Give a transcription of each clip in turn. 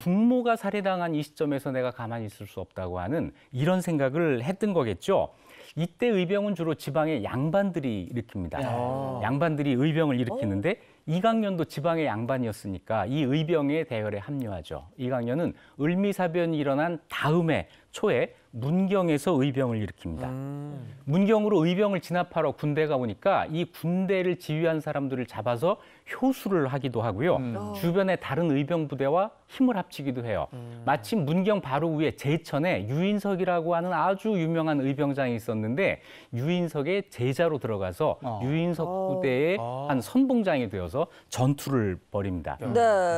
부모가 살해당한 이 시점에서 내가 가만히 있을 수 없다고 하는 이런 생각을 했던 거겠죠. 이때 의병은 주로 지방의 양반들이 일으킵니다. 야. 네. 아. 양반들이 의병을 일으키는데 어? 이강년도 지방의 양반이었으니까 이 의병의 대열에 합류하죠. 이강년은 을미사변이 일어난 다음에 초에 문경에서 의병을 일으킵니다. 음. 문경으로 의병을 진압하러 군대가 오니까 이 군대를 지휘한 사람들을 잡아서 효수를 하기도 하고요. 음. 어. 주변의 다른 의병 부대와 힘을 합치기도 해요. 음. 마침 문경 바로 위에 제천에 유인석이라고 하는 아주 유명한 의병장이 있었는데 유인석의 제자로 들어가서 어. 유인석 어. 부대의 어. 한 선봉장이 되어서 전투를 벌입니다. 네.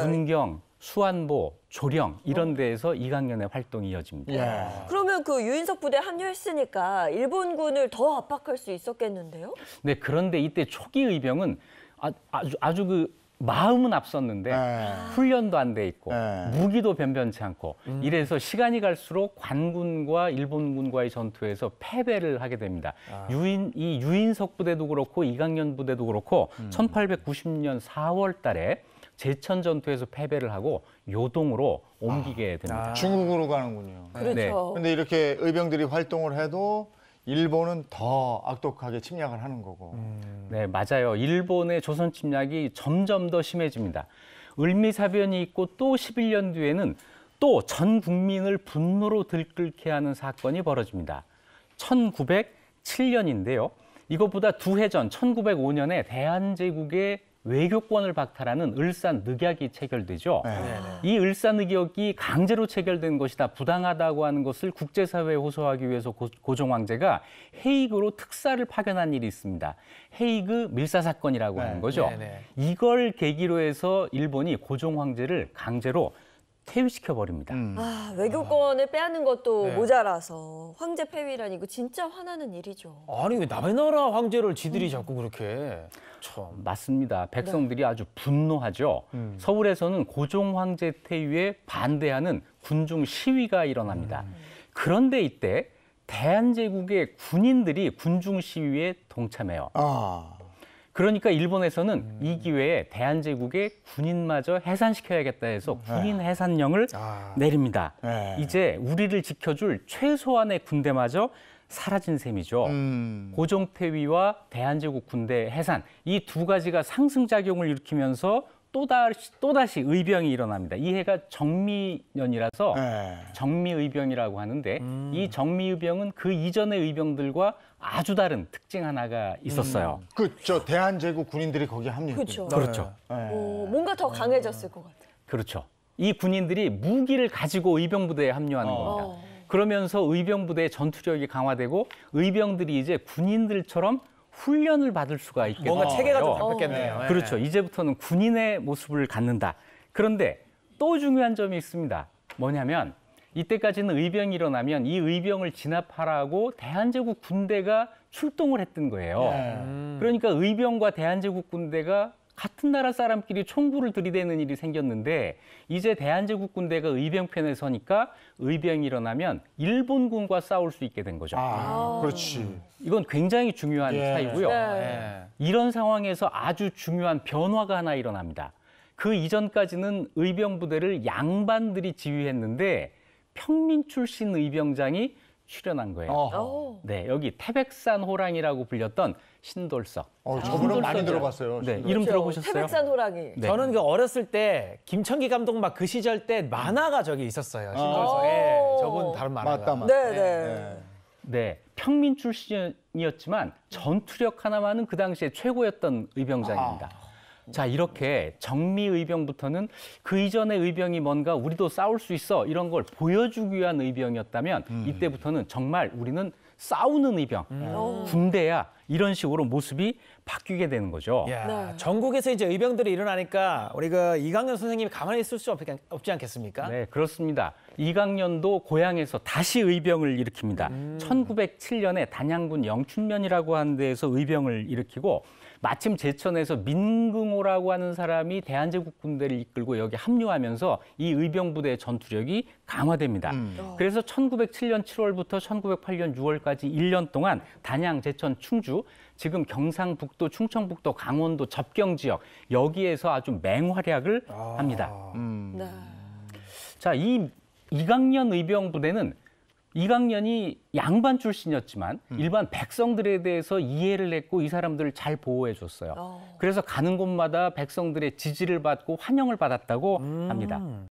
문경 수안보, 조령 이런 어? 데에서 이강연의 활동이 이어집니다. 예. 그러면 그 유인석 부대 합류했으니까 일본군을 더 압박할 수 있었겠는데요? 네, 그런데 이때 초기 의병은 아, 아주, 아주 그 마음은 앞섰는데 네. 훈련도 안 돼 있고 네. 무기도 변변치 않고 음. 이래서 시간이 갈수록 관군과 일본군과의 전투에서 패배를 하게 됩니다. 아. 유인 이 유인석 부대도 그렇고 이강연 부대도 그렇고 음. 1890년 4월 달에 제천 전투에서 패배를 하고 요동으로 옮기게 아. 됩니다. 아, 중국으로 가는군요. 네. 그렇죠. 네. 근데 이렇게 의병들이 활동을 해도 일본은 더 악독하게 침략을 하는 거고. 음. 네, 맞아요. 일본의 조선 침략이 점점 더 심해집니다. 을미사변이 있고 또 11년 뒤에는 또 전 국민을 분노로 들끓게 하는 사건이 벌어집니다. 1907년인데요. 이것보다 두 해전 1905년에 대한제국의 외교권을 박탈하는 을사늑약이 체결되죠. 네. 네, 네. 이 을사늑약이 강제로 체결된 것이다 부당하다고 하는 것을 국제사회에 호소하기 위해서 고, 종 황제가 헤이그로 특사를 파견한 일이 있습니다. 헤이그 밀사 사건이라고 네. 하는 거죠. 네, 네. 이걸 계기로 해서 일본이 고종 황제를 강제로 퇴위시켜 버립니다. 음. 아, 외교권을 빼앗는 것도 네. 모자라서 황제 폐위라니 이거 진짜 화나는 일이죠. 아니 왜 남의 나라 황제를 지들이 자꾸 그렇게 참. 맞습니다. 백성들이 네. 아주 분노하죠. 음. 서울에서는 고종 황제 폐위에 반대하는 군중 시위가 일어납니다. 음. 그런데 이때 대한제국의 군인들이 군중 시위에 동참해요. 아. 그러니까 일본에서는 음. 이 기회에 대한제국의 군인마저 해산시켜야겠다 해서 음. 군인 네. 해산령을 아. 내립니다. 네. 이제 우리를 지켜줄 최소한의 군대마저 사라진 셈이죠. 음. 고종태위와 대한제국 군대 해산 이 두 가지가 상승작용을 일으키면서 또다시, 또다시 의병이 일어납니다. 이 해가 정미년이라서 네. 정미의병이라고 하는데 음. 이 정미의병은 그 이전의 의병들과 아주 다른 특징 하나가 있었어요. 음. 그저 대한제국 군인들이 거기 합류. 그렇죠. 그렇죠. 네. 오, 어, 뭔가 더 강해졌을 것 같아요. 그렇죠. 이 군인들이 무기를 가지고 의병부대에 합류하는 어. 겁니다. 어. 그러면서 의병부대의 전투력이 강화되고 의병들이 이제 군인들처럼 훈련을 받을 수가 있겠네요. 뭔가 체계가 좀 어. 바뀌었겠네요. 네. 그렇죠. 이제부터는 군인의 모습을 갖는다. 그런데 또 중요한 점이 있습니다. 뭐냐면 이때까지는 의병이 일어나면 이 의병을 진압하라고 대한제국 군대가 출동을 했던 거예요. 네. 그러니까 의병과 대한제국 군대가 같은 나라 사람끼리 총구를 들이대는 일이 생겼는데 이제 대한제국 군대가 의병편에 서니까 의병이 일어나면 일본군과 싸울 수 있게 된 거죠. 아, 아. 그렇지. 이건 굉장히 중요한 예. 차이고요. 네. 예. 이런 상황에서 아주 중요한 변화가 하나 일어납니다. 그 이전까지는 의병 부대를 양반들이 지휘했는데 평민 출신 의병장이 출연한 거예요. 어허. 네, 여기 태백산 호랑이라고 불렸던 신돌석. 어, 아, 저분은 많이 들어봤어요. 네, 이름 들어보셨어요? 태백산 호랑이. 네. 저는 그 어렸을 때 김천기 감독 막 그 시절 때 만화가 저기 있었어요. 아. 신돌석에 예, 저분 다른 만화가. 맞다, 맞다. 네, 네, 네. 네. 네, 평민 출신이었지만 전투력 하나만은 그 당시에 최고였던 의병장입니다. 아. 자 이렇게 정미 의병부터는 그 이전의 의병이 뭔가 우리도 싸울 수 있어 이런 걸 보여주기 위한 의병이었다면 음. 이때부터는 정말 우리는 싸우는 의병 음. 군대야 이런 식으로 모습이 바뀌게 되는 거죠. 야, 네. 전국에서 이제 의병들이 일어나니까 우리 가 그 이강년 선생님이 가만히 있을 수 없, 없지 않겠습니까? 네, 그렇습니다. 이강연도 고향에서 다시 의병을 일으킵니다. 음. 1907년에 단양군 영춘면이라고 하는 데에서 의병을 일으키고 마침 제천에서 민긍호라고 하는 사람이 대한제국 군대를 이끌고 여기 합류하면서 이 의병 부대의 전투력이 강화됩니다. 음. 어. 그래서 1907년 7월부터 1908년 6월까지 1년 동안 단양, 제천, 충주 광주, 지금 경상북도, 충청북도, 강원도 접경 지역 여기에서 아주 맹활약을 아... 합니다. 음. 네. 자, 이 이강년 의병 부대는 이강년이 양반 출신이었지만 음. 일반 백성들에 대해서 이해를 했고 이 사람들을 잘 보호해 줬어요. 어. 그래서 가는 곳마다 백성들의 지지를 받고 환영을 받았다고 음. 합니다.